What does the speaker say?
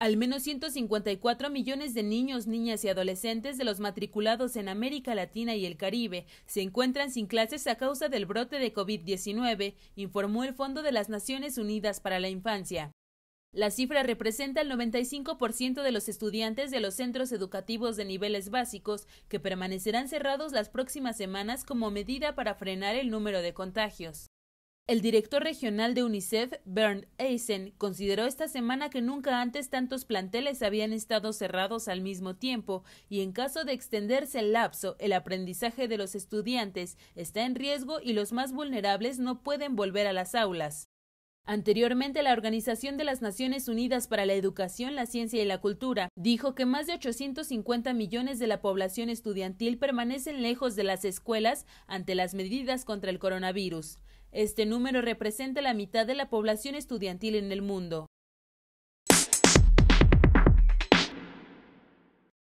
Al menos 154 millones de niños, niñas y adolescentes de los matriculados en América Latina y el Caribe se encuentran sin clases a causa del brote de COVID-19, informó el Fondo de las Naciones Unidas para la Infancia. La cifra representa el 95% de los estudiantes de los centros educativos de niveles básicos que permanecerán cerrados las próximas semanas como medida para frenar el número de contagios. El director regional de UNICEF, Bernd Eisen, consideró esta semana que nunca antes tantos planteles habían estado cerrados al mismo tiempo y en caso de extenderse el lapso, el aprendizaje de los estudiantes está en riesgo y los más vulnerables no pueden volver a las aulas. Anteriormente, la Organización de las Naciones Unidas para la Educación, la Ciencia y la Cultura dijo que más de 850 millones de la población estudiantil permanecen lejos de las escuelas ante las medidas contra el coronavirus. Este número representa la mitad de la población estudiantil en el mundo.